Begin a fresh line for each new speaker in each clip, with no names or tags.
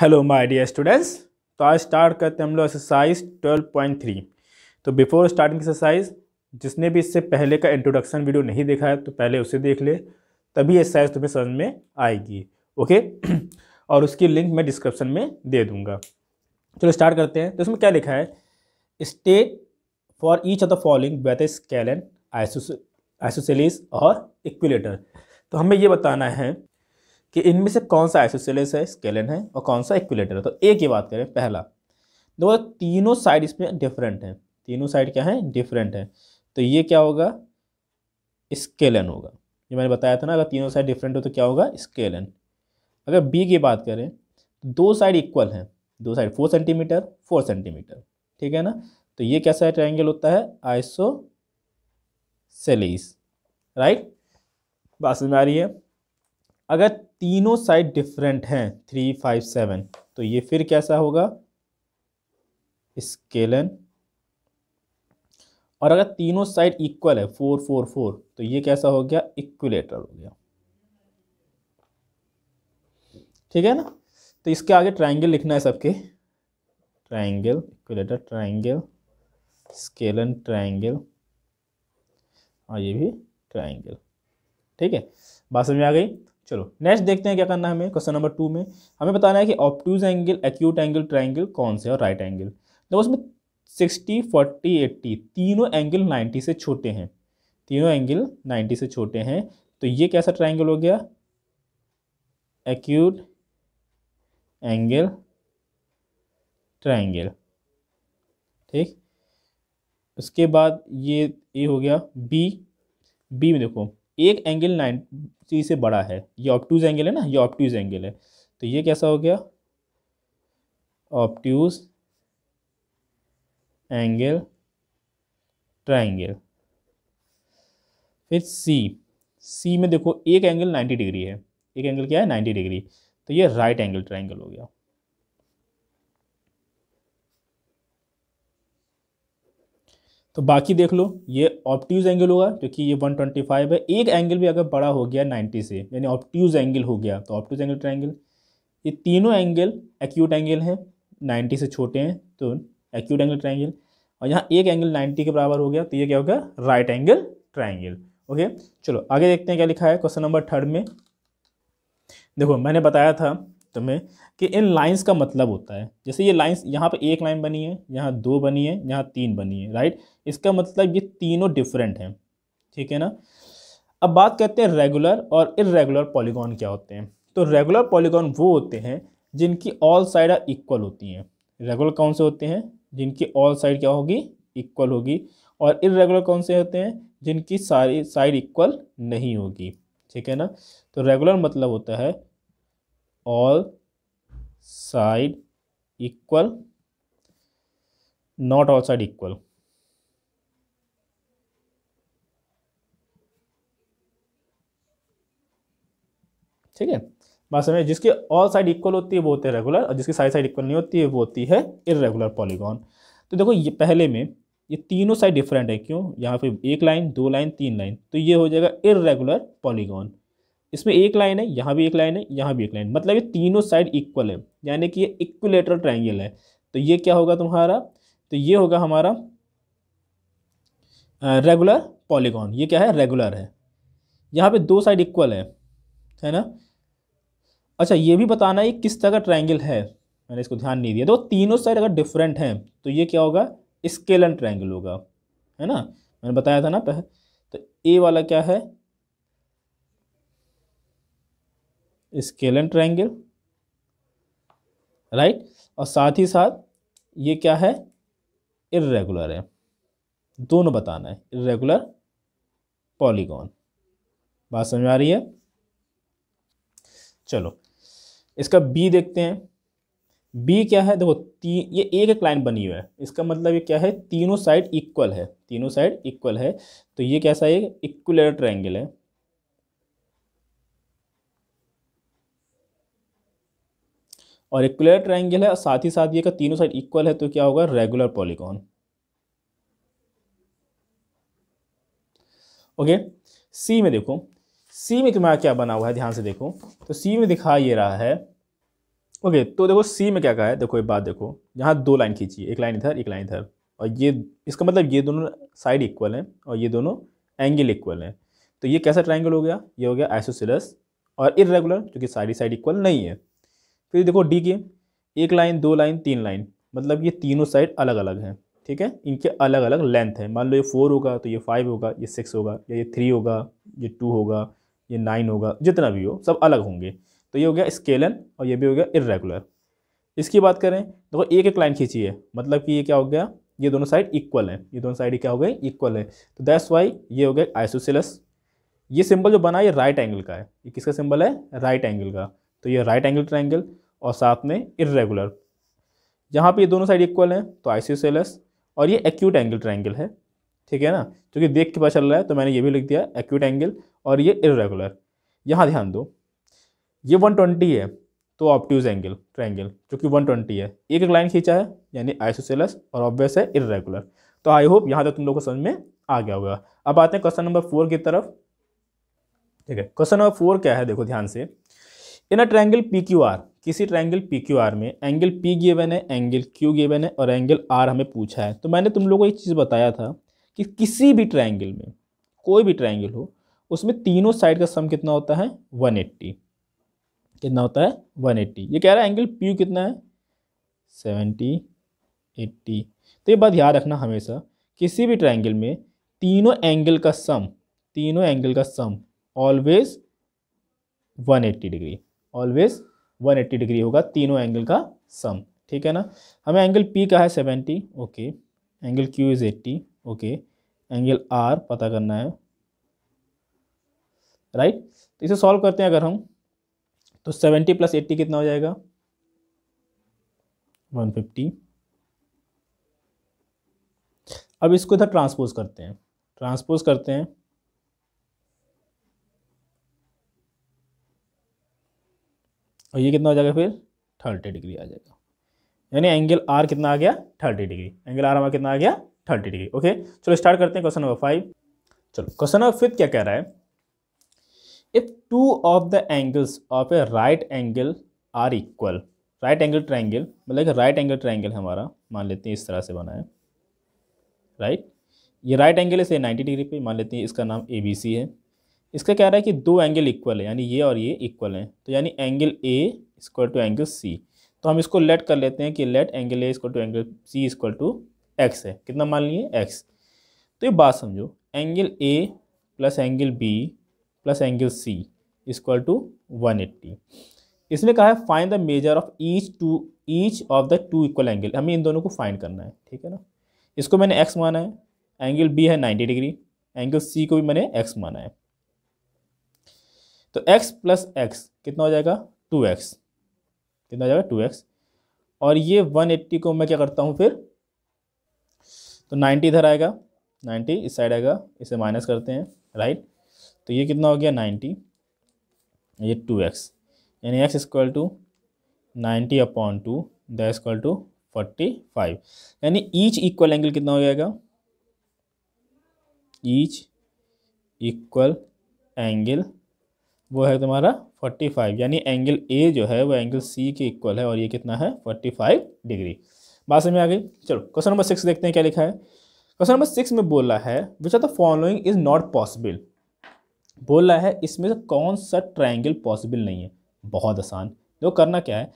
Hello my dear students तो आज start करते हैं हम लोग एक्सरसाइज 12.3 तो बिफोर स्टार्टिंग एक्सरसाइज जिसने भी इससे पहले का इंट्रोडक्शन वीडियो नहीं देखा है तो पहले उसे देख ले तभी एक्सरसाइज तुम्हें समझ में आएगी ओके और उसकी लिंक मैं डिस्क्रिप्शन में दे दूंगा चलो स्टार्ट करते हैं तो इसमें क्या लिखा है state for each of the following whether scalene isosceles और इक्विलेटर तो हमें ये बताना है कि इनमें से कौन सा आइसोसेलेस है स्केलन है और कौन सा इक्विलेटर है तो ए की बात करें पहला दो तीनों साइड इसमें डिफरेंट हैं तीनों साइड क्या है डिफरेंट है तो ये क्या होगा स्केलन होगा ये मैंने बताया था ना अगर तीनों साइड डिफरेंट हो तो क्या होगा स्केलन अगर बी की बात करें तो दो साइड इक्वल हैं दो side four centimetre four centimetre ठीक है ना तो ये कैसा ट्राइंगल होता है आइसो सेलिस राइट बात समझ आ रही है अगर तीनों साइड डिफरेंट हैं थ्री फाइव सेवन तो ये फिर कैसा होगा स्केलन और अगर तीनों साइड इक्वल है फोर फोर फोर तो ये कैसा हो गया इक्वलेटर हो गया ठीक है ना तो इसके आगे ट्राइंगल लिखना है सबके triangle equilateral triangle scalene triangle और ये भी ट्राइंगल ठीक है बात समझ में आ गई चलो नेक्स्ट देखते हैं क्या करना है हमें क्वेश्चन नंबर टू में हमें बताना है कि obtuse angle acute angle triangle कौन से और राइट एंगल तो उसमें सिक्सटी फोर्टी एट्टी तीनों एंगल नाइन्टी से छोटे हैं तीनों एंगल नाइन्टी से छोटे हैं तो ये कैसा ट्राइंगल हो गया एक्यूट एंगल ट्राइंगल ठीक उसके बाद ये ये हो गया बी बी में देखो एक एंगल नाइन्टी से बड़ा है ये ऑप्टूज एंगल है ना ये ऑप्टूज एंगल है तो ये कैसा हो गया ऑप्टूज एंगल ट्राइंगल फिर सी सी में देखो एक एंगल नाइन्टी डिग्री है एक एंगल क्या है नाइन्टी डिग्री तो ये राइट एंगल ट्राइंगल हो गया तो बाकी देख लो ये ऑप्टिज एंगल होगा क्योंकि ये 125 है एक एंगल भी अगर बड़ा हो गया 90 से यानी ऑप्टिज एंगल हो गया तो ऑप्टिज एंगल ट्राइंगल ये तीनों एंगल एक्यूट एंगल हैं 90 से छोटे हैं तो एक्यूट एंगल ट्राइंगल और यहाँ एक एंगल 90 के बराबर हो गया तो ये क्या हो गया राइट एंगल ट्राइंगल ओके चलो आगे देखते हैं क्या लिखा है क्वेश्चन नंबर थर्ड में देखो मैंने बताया था में कि इन लाइंस का मतलब होता है जैसे ये लाइंस यहाँ पर एक लाइन बनी है यहाँ दो बनी है यहाँ तीन बनी है राइट इसका मतलब ये तीनों डिफरेंट हैं ठीक है ना अब बात करते हैं रेगुलर और इरेगुलर पॉलीगॉन क्या होते हैं तो रेगुलर पॉलीगॉन वो होते हैं जिनकी ऑल साइड इक्वल होती हैं रेगुलर कौन से होते हैं जिनकी ऑल साइड क्या होगी इक्वल होगी और इरेगुलर कौन से होते हैं जिनकी सारी साइड इक्वल नहीं होगी ठीक है ना तो रेगुलर मतलब होता है all side equal not all side equal ठीक है बात समझ जिसकी ऑल साइड इक्वल होती है वो होती है रेगुलर और जिसकी साइड साइड इक्वल नहीं होती है वो होती है इरेगुलर पॉलीगॉन तो देखो ये पहले में ये तीनों साइड डिफरेंट है क्यों यहाँ पे एक लाइन दो लाइन तीन लाइन तो ये हो जाएगा इरेगुलर पॉलीगॉन इसमें एक लाइन है यहाँ भी एक लाइन है यहाँ भी एक लाइन मतलब ये तीनों साइड इक्वल है यानी कि ये इक्वलेटर ट्राइंगल है तो ये क्या होगा तुम्हारा तो ये होगा हमारा रेगुलर पॉलीगॉन ये क्या है रेगुलर है यहाँ पे दो साइड इक्वल है है ना अच्छा ये भी बताना है किस तरह का ट्राइंगल है मैंने इसको ध्यान नहीं दिया तो तीनों साइड अगर डिफरेंट हैं तो ये क्या होगा स्केलन ट्राइंगल होगा है ना मैंने बताया था ना पह तो ए वाला क्या है स्केलन ट्राइंगल राइट और साथ ही साथ ये क्या है इरेगुलर है दोनों बताना है इरेगुलर पॉलीगॉन बात समझ आ रही है चलो इसका बी देखते हैं बी क्या है देखो तीन ये एक एक लाइन बनी हुई है इसका मतलब ये क्या है तीनों साइड इक्वल है तीनों साइड इक्वल है तो ये कैसा है इक्वलेटर ट्रायंगल है और क्लियर ट्राइंगल है साथ ही साथ ये का तीनों साइड इक्वल है तो क्या होगा रेगुलर पॉलीगॉन ओके सी में देखो सी में तुम्हारा क्या बना हुआ है ध्यान से देखो तो सी में दिखा ये रहा है ओके तो देखो सी में क्या कहा है देखो एक बात देखो यहाँ दो लाइन खींची एक लाइन इधर एक लाइन इधर और ये इसका मतलब ये दोनों साइड इक्वल हैं और ये दोनों एंगल इक्वल हैं तो ये कैसा ट्राइंगल हो गया ये हो गया आइसोसिलस और इरेगुलर क्योंकि सारी साइड इक्वल नहीं है फिर देखो डी के एक लाइन दो लाइन तीन लाइन मतलब ये तीनों साइड अलग अलग हैं ठीक है इनके अलग अलग लेंथ है मान लो ये फोर होगा तो ये फाइव होगा ये सिक्स होगा या ये थ्री होगा ये टू होगा ये नाइन होगा जितना भी हो सब अलग होंगे तो ये हो गया स्केलन और ये भी हो गया इरेगुलर इसकी बात करें देखो तो एक एक लाइन खींची है मतलब कि ये क्या हो गया ये दोनों साइड इक्वल है ये दोनों साइड क्या हो गए इक्वल है तो दैट्स वाई ये हो गया आइसोसिलस ये सिंबल जो बना ये राइट एंगल का है ये किसका सिंबल है राइट एंगल का तो ये राइट एंगल ट्राइंगल और साथ में इरेगुलर यहाँ पे ये दोनों साइड इक्वल हैं तो आईसीओसेलस और ये एक्यूट एंगल ट्राइंगल है ठीक है ना क्योंकि देख के पता चल रहा है तो मैंने ये भी लिख दिया एक्यूट एंगल और ये इरेगुलर यहाँ ध्यान दो ये ट्वेंटी है तो ऑप्ट्यूज एंगल ट्राइंगल जो कि ट्वेंटी है एक एक लाइन खींचा है यानी आइसोसेलस और ऑब्वियस है इरेगुलर तो आई होप यहाँ तक तुम लोग को समझ में आ गया होगा अब आते हैं क्वेश्चन नंबर फोर की तरफ ठीक है क्वेश्चन नंबर फोर क्या है देखो ध्यान से in a triangle P Q R किसी ट्रैंगल पी क्यू आर में एंगल पी गिवन है एंगल क्यू गिवन है और एंगल आर हमें पूछा है तो मैंने तुम लोगों को एक चीज़ बताया था कि किसी भी ट्रैंगल में कोई भी ट्रैंगल हो उसमें तीनों साइड का सम कितना होता है 180 कितना होता है 180 ये कह रहा है एंगल पी कितना है 70 80 तो ये बात याद रखना हमेशा किसी भी ट्रैंगल में तीनों एंगल का सम तीनों एंगल का sum always 180 degree always 180 degree होगा तीनों एंगल का सम ठीक है ना हमें एंगल पी का है 70 okay angle Q is 80 okay angle R पता करना है राइट तो इसे सॉल्व करते हैं अगर हम तो 70 प्लस एट्टी कितना हो जाएगा 150 अब इसको इधर ट्रांसपोज करते हैं ट्रांसपोज करते हैं और ये कितना हो जाएगा फिर थर्टी डिग्री आ जाएगा यानी एंगल आर कितना आ गया थर्टी डिग्री एंगल आर हमारा कितना आ गया थर्टी डिग्री ओके चलो स्टार्ट करते हैं क्वेश्चन नंबर फाइव चलो क्वेश्चन नंबर फिफ्थ क्या कह रहा है if two of the angles of a right angle are equal right angle triangle मतलब कि राइट एंगल ट्रायंगल हमारा मान लेते हैं इस तरह से बना है राइट right? ये राइट एंगल है से 90 डिग्री पे मान लेते हैं इसका नाम ए बी सी है इसका कह रहा है कि दो एंगल इक्वल है यानी ये और ये इक्वल हैं तो यानी angle A equal to angle C तो हम इसको लेट कर लेते हैं कि let angle A equal to angle C equal to X है कितना मान लिए एक्स तो ये बात समझो angle A plus angle B plus angle C equal to one eighty इसने कहा है find the measure of each two each of the two equal angle हमें इन दोनों को फाइंड करना है ठीक है ना इसको मैंने एक्स माना है एंगल बी है नाइन्टी डिग्री एंगल सी को भी मैंने एक्स माना है तो x प्लस एक्स कितना हो जाएगा टू एक्स कितना हो जाएगा टू एक्स और ये वन एट्टी को मैं क्या करता हूँ फिर तो नाइन्टी इधर आएगा नाइन्टी इस साइड आएगा इसे माइनस करते हैं राइट तो ये कितना हो गया नाइन्टी ये टू एक्स यानी X equal to ninety upon two the equal to forty five यानी ईच इक्वल एंगल कितना हो जाएगा ईच इक्वल एंगल वो है तुम्हारा 45 यानी एंगल ए जो है वो एंगल सी के इक्वल है और ये कितना है 45 डिग्री बात समझ में आ गई चलो क्वेश्चन नंबर सिक्स देखते हैं क्या लिखा है क्वेश्चन नंबर सिक्स में बोला है which are the following is not possible बोला है इसमें से कौन सा ट्राइंगल पॉसिबल नहीं है बहुत आसान देखो करना क्या है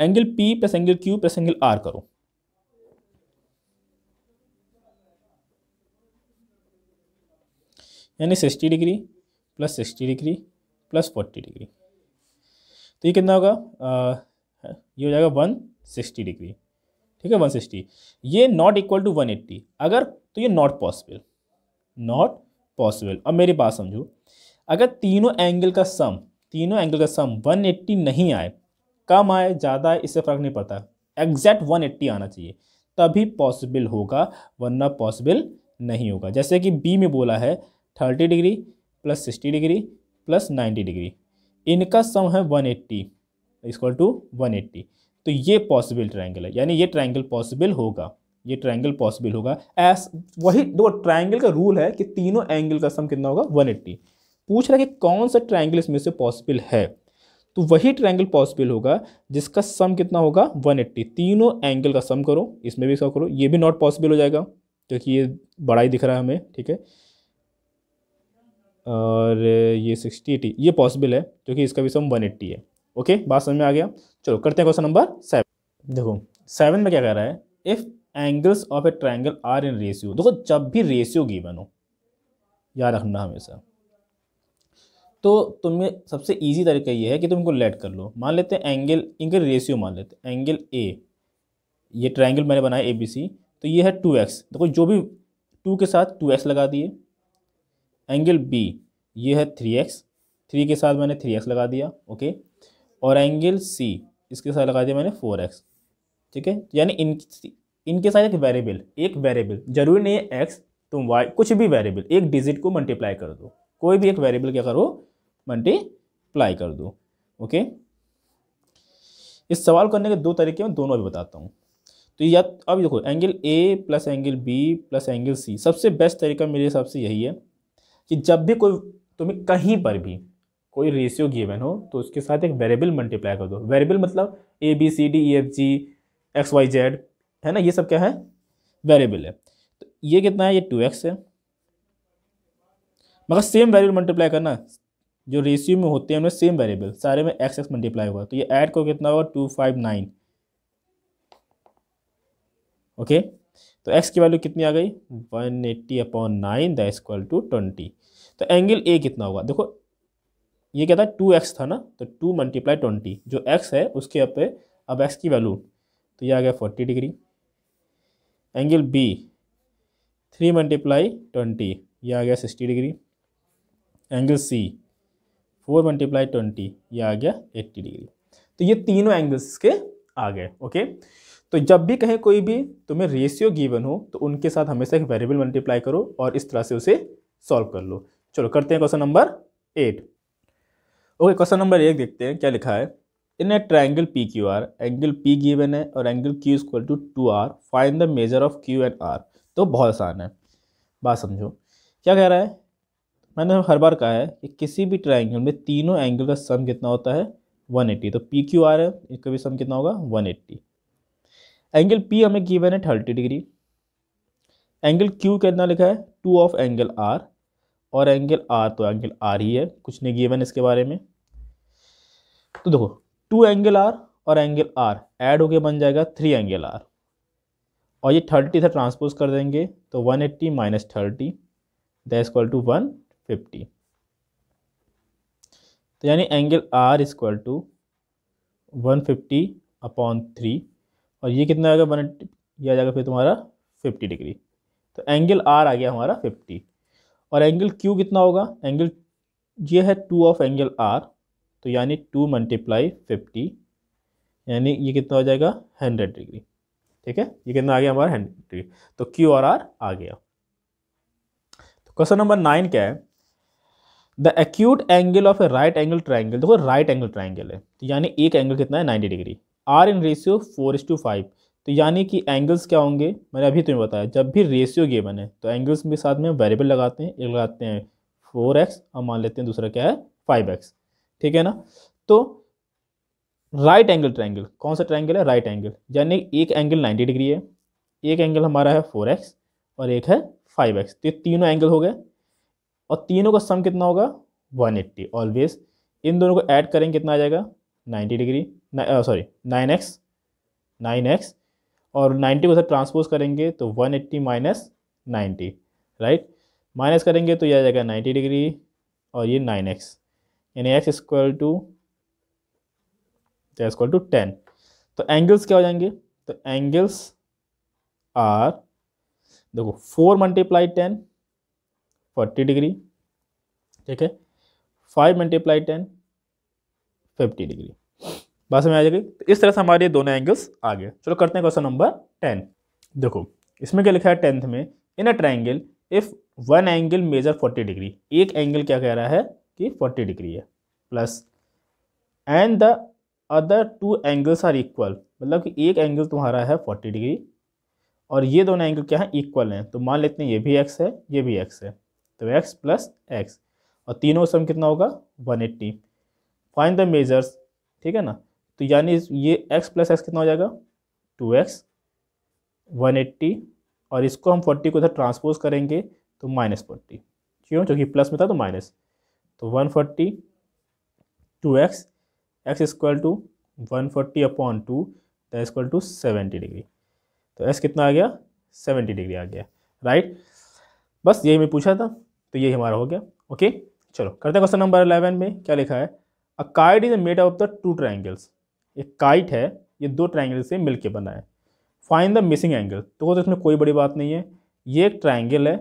angle P plus angle Q plus angle R करो यानी sixty degree plus sixty degree plus forty degree तो ये कितना होगा ये हो जाएगा वन सिक्सटी डिग्री ठीक है वन सिक्सटी ये not equal to one eighty अगर तो ये नॉट पॉसिबल नॉट पॉसिबल अब मेरी बात समझो अगर तीनों एंगल का सम तीनों एंगल का सम वन एट्टी नहीं आए कम आए ज़्यादा आए इससे फ़र्क नहीं पड़ता एग्जैक्ट वन एट्टी आना चाहिए तभी पॉसिबल होगा वरना पॉसिबल नहीं होगा जैसे कि बी में बोला है thirty degree plus sixty degree plus ninety degree इनका सम है one eighty equal to one eighty तो ये पॉसिबल ट्राइंगल है यानी ये ट्राइंगल पॉसिबल होगा ये ट्राइंगल पॉसिबल होगा एस वही दो ट्राइंगल का रूल है कि तीनों एंगल का सम कितना होगा वन एट्टी पूछ रहा है कि कौन सा ट्राइंगल इसमें से पॉसिबल है तो वही ट्राइंगल पॉसिबल होगा जिसका सम कितना होगा 180 तीनों एंगल का सम करो इसमें भी इसका करो ये भी नॉट पॉसिबल हो जाएगा क्योंकि ये बड़ा ही दिख रहा है हमें ठीक है और ये सिक्सटी एटी ये पॉसिबल है क्योंकि इसका भी सम वन एट्टी है ओके बात समझ में आ गया चलो करते हैं क्वेश्चन नंबर सेवन देखो सेवन में क्या कह रहा है if angles of a triangle are in ratio देखो जब भी रेशियो गिवन हो याद रखना हमेशा तो तुम्हें सबसे इजी तरीका ये है कि तुम इनको लेट कर लो मान लेते हैं एंगल इनके रेशियो मान लेते हैं एंगल ए ये ट्राइंगल मैंने बनाया ए बी सी तो ये है टू एक्स देखो जो भी टू के साथ टू एक्स लगा दिए एंगल बी ये है थ्री एक्स थ्री के साथ मैंने थ्री एक्स लगा दिया ओके और एंगल सी इसके साथ लगा दिया मैंने फोर एक्स ठीक है यानी इन इनके साथ एक वेरिएबल एक वेरिएबल जरूरी नहीं है एक्स तुम वाई कुछ भी वेरिएबल एक डिजिट को मल्टीप्लाई कर दो कोई भी एक वेरिएबल क्या करो मल्टीप्लाई कर दो ओके इस सवाल करने के दो तरीके मैं दोनों भी बताता हूँ तो या अब देखो angle A plus angle B plus angle C सबसे बेस्ट तरीका मेरे हिसाब से यही है कि जब भी कोई तुम्हें कहीं पर भी कोई रेशियो गिवन हो तो उसके साथ एक वेरिएबल मल्टीप्लाई कर दो वेरिएबल मतलब A B C D E F G X Y Z है ना ये सब क्या है वेरिएबल है तो ये कितना है ये टू एक्स है मगर सेम वेरिएबल मल्टीप्लाई करना जो रेशियो में होते हैं उनमें सेम वेरिएबल सारे में एक्स एक्स मल्टीप्लाई होगा तो ये ऐड को कितना होगा टू फाइव नाइन ओके तो एक्स की वैल्यू कितनी आ गई one eighty upon nine the to twenty तो एंगल ए कितना होगा देखो ये क्या था टू एक्स था ना तो टू मल्टीप्लाई ट्वेंटी जो एक्स है उसके अब पे अब एक्स की वैल्यू तो ये आ गया forty degree angle B three multiply twenty ये आ गया sixty degree angle C four multiply twenty ये आ गया एट्टी डिग्री तो ये तीनों एंगल्स के आ गए ओके तो जब भी कहें कोई भी तुम्हें रेशियो गिवन हो तो उनके साथ हमेशा एक वेरिएबल मल्टीप्लाई करो और इस तरह से उसे सॉल्व कर लो चलो करते हैं question number eight okay question number एक देखते हैं क्या लिखा है in a triangle P Q R angle P given है और angle Q equal to two R find the measure of Q and R तो बहुत आसान है बात समझो क्या कह रहा है मैंने हर बार कहा है कि किसी भी ट्राइंगल में तीनों एंगल का सम कितना होता है 180 तो पी क्यू आर है इसका भी सम कितना होगा 180 एंगल पी हमें गिवन है थर्टी डिग्री एंगल क्यू कितना लिखा है टू ऑफ एंगल आर और एंगल आर तो एंगल आर ही है कुछ नहीं गिवन इसके बारे में तो देखो टू एंगल आर और एंगल आर ऐड होके बन जाएगा थ्री एंगल आर और ये थर्टी था ट्रांसपोज कर देंगे तो one eighty minus thirty that to one fifty तो यानी angle R is equal to one fifty upon three और ये कितना आएगा वन एट्टी ये आ जाएगा फिर तुम्हारा फिफ्टी डिग्री तो एंगल आर आ गया हमारा फिफ्टी और एंगल क्यू कितना होगा एंगल ये है टू ऑफ एंगल आर तो यानी टू मल्टीप्लाई फिफ्टी यानी ये कितना हो जाएगा हंड्रेड डिग्री ठीक है ये कितना आ गया हमारा हंड्रेड डिग्री तो क्यू और आर आ गया तो क्वेश्चन नंबर नाइन क्या है the acute angle of a right angle triangle देखो राइट एंगल ट्राइंगल है तो यानी एक एंगल कितना है ninety degree are in ratio four is to five तो यानी कि एंगल्स क्या होंगे मैंने अभी तुम्हें बताया जब भी रेशियो गिवन है तो एंगल्स के साथ में वेरिएबल लगाते हैं एक लगाते हैं फोर एक्स और मान लेते हैं दूसरा क्या है फाइव एक्स ठीक है ना तो राइट एंगल ट्राइंगल कौन सा ट्राइंगल है राइट एंगल यानी एक एंगल नाइन्टी डिग्री है एक एंगल हमारा है एक्स और एक है एक्स तो ये तीनों एंगल हो गए और तीनों का सम कितना होगा एट्टी ऑलवेज इन दोनों को ऐड करेंगे कितना आ जाएगा ninety degree sorry nine nine 9x और 90 को सर ट्रांसपोज करेंगे तो 180 eighty minus ninety right minus करेंगे तो यह आ जाएगा 90 डिग्री और ये 9x यानी x स्क्वल टू तो स्क्वल टू टेन तो एंगल्स क्या हो जाएंगे तो एंगल्स आर देखो four multiply ten forty degree ठीक है five multiply ten fifty degree बात समझ आ जाएगी तो इस तरह से हमारे दोनों एंगल्स आ गए चलो करते हैं क्वेश्चन नंबर टेन देखो इसमें क्या लिखा है टेंथ में in a triangle if one angle measure forty degree एक एंगल क्या कह रहा है कि फोर्टी डिग्री है plus and the other two angles are equal मतलब कि एक एंगल तुम्हारा है फोर्टी डिग्री और ये दोनों एंगल क्या है इक्वल हैं तो मान लेते हैं ये भी एक्स है ये भी एक्स है तो एक्स प्लस एक्स और तीनों सम कितना होगा one eighty find the measures ठीक है ना तो यानी ये x प्लस एक्स कितना हो जाएगा टू एक्स वन एट्टी और इसको हम फोर्टी को इधर ट्रांसपोज करेंगे तो माइनस फोर्टी क्यों क्योंकि प्लस में था तो माइनस तो one forty two X X equal to one forty upon two that to seventy degree तो एक्स कितना आ गया सेवेंटी डिग्री आ गया राइट बस यही मैं पूछा था तो यही हमारा हो गया ओके चलो करते हैं क्वेश्चन नंबर अलेवन में क्या लिखा है a card is made of the two triangles एक काइट है ये दो ट्राइंगल से मिल के बना है फाइन द मिसिंग एंगल तो वो तो इसमें कोई बड़ी बात नहीं है ये एक ट्राइंगल है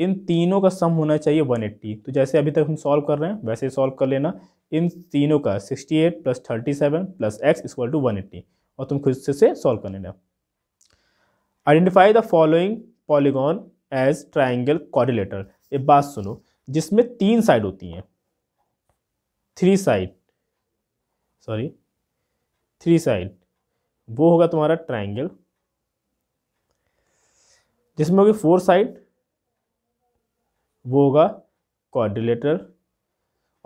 इन तीनों का सम होना चाहिए 180 तो जैसे अभी तक हम सॉल्व कर रहे हैं वैसे सॉल्व कर लेना इन तीनों का 68 eight plus thirty seven plus X equal to one और तुम खुद से सॉल्व कर लेना identify the following polygon as triangle quadrilateral एक बात सुनो जिसमें तीन साइड होती हैं three side sorry three side वो होगा तुम्हारा ट्राइंगल जिसमें होगी फोर साइड वो होगा क्वाड्रिलेटर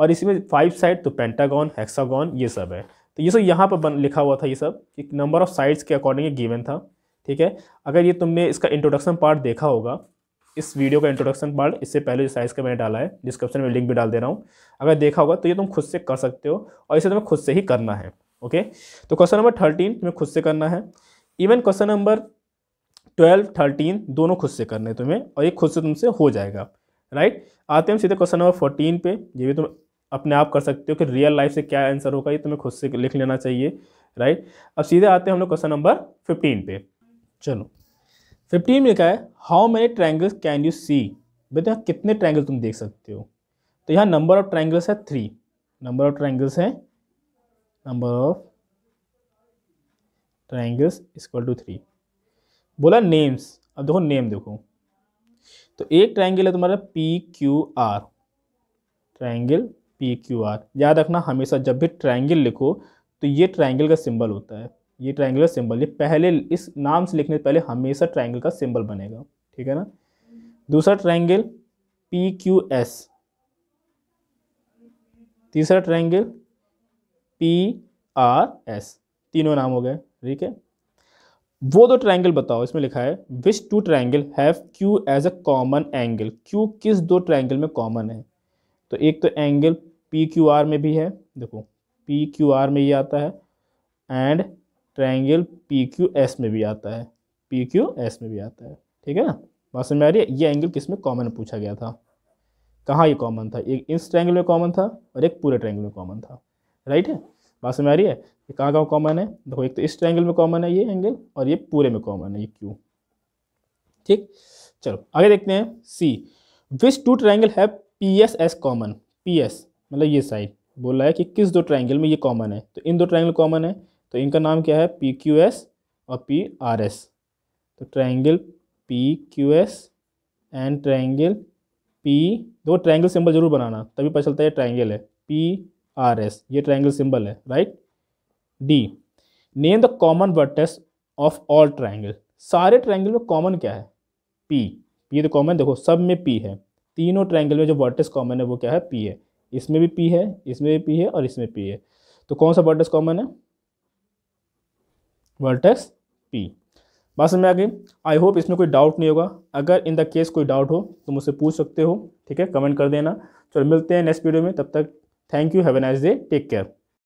और इसमें फाइव साइड तो पेंटागॉन हेक्सागॉन ये सब है तो ये सब यहाँ पर बन लिखा हुआ था ये सब कि नंबर ऑफ साइड्स के अकॉर्डिंग ये गिवन था ठीक है अगर ये तुमने इसका इंट्रोडक्शन पार्ट देखा होगा इस वीडियो का इंट्रोडक्शन पार्ट इससे पहले जो साइज का मैंने डाला है डिस्क्रिप्शन में लिंक भी डाल दे रहा हूँ अगर देखा होगा तो ये तुम खुद से कर सकते हो और इसे तुम्हें खुद से ही करना है ओके तो क्वेश्चन नंबर थर्टीन तुम्हें खुद से करना है even question number twelve thirteen दोनों खुद से करने तुम्हें और ये खुद से तुमसे हो जाएगा राइट आते हम सीधे क्वेश्चन नंबर फोर्टीन पे ये भी तुम अपने आप कर सकते हो कि रियल लाइफ से क्या आंसर होगा ये तुम्हें खुद से लिख लेना चाहिए राइट अब सीधे आते हैं हम लोग क्वेश्चन नंबर फिफ्टीन पे चलो फिफ्टीन में क्या है how many triangles can you see बेटा कितने ट्राइंगल तुम देख सकते हो तो यहाँ नंबर ऑफ ट्राइंगल्स है थ्री नंबर ऑफ ट्राइंगल्स हैं number of triangles equal to three बोला नेम्स अब देखो नेम देखो तो एक ट्राइंगल है तुम्हारा P Q R triangle P Q R याद रखना हमेशा जब भी ट्राइंगल लिखो तो ये ट्राइंगल का सिंबल होता है ये ट्राइंगल का सिंबल ये पहले इस नाम से लिखने से पहले हमेशा ट्राइंगल का सिंबल बनेगा ठीक है ना दूसरा ट्राइंगल पी क्यू एस तीसरा ट्राइंगल पी आर एस तीनों नाम हो गए ठीक है वो दो ट्रायंगल बताओ इसमें लिखा है which two triangle have Q as a common angle Q किस दो ट्रायंगल में कॉमन है तो एक तो एंगल पी क्यू आर में भी है देखो पी क्यू आर में ये आता है and triangle P Q S में भी आता है पी क्यू एस में भी आता है ठीक है ना बात समझ में आ रही है ये एंगल किस में कॉमन पूछा गया था कहाँ ये कॉमन था एक इस ट्रायंगल में कॉमन था और एक पूरे ट्रायंगल में कॉमन था राइट है बात समझ आ रही है ये कहाँ कहाँ कॉमन है देखो एक तो इस ट्रैंगल में कॉमन है ये एंगल और ये पूरे में कॉमन है ये क्यू ठीक चलो आगे देखते हैं सी विच टू ट्राइंगल है P S S common P S मतलब ये साइड बोल रहा है कि किस दो ट्राइंगल में ये कॉमन है तो इन दो ट्राइंगल कॉमन है तो इनका नाम क्या है पी क्यू एस और पी आर एस तो triangle P Q S and triangle P दो ट्राइंगल सिंबल जरूर बनाना तभी पता चलता है ट्राइंगल है पी आर एस ये ट्राइंगल सिंबल है right D name the common vertex of all triangle सारे ट्राइंगल में कॉमन क्या है पी पी तो कॉमन देखो सब में पी है तीनों ट्राइंगल में जो वर्टेस कॉमन है वो क्या है पी है इसमें भी पी है इसमें भी पी है और इसमें पी है तो कौन सा वर्टेस कॉमन है वर्टेस पी बात समझ में आ गई आई होप इसमें कोई डाउट नहीं होगा अगर इन द केस कोई डाउट हो तो मुझसे पूछ सकते हो ठीक है कमेंट कर देना चलो मिलते हैं नेक्स्ट वीडियो में तब तक Thank you. Have a nice day. Take care.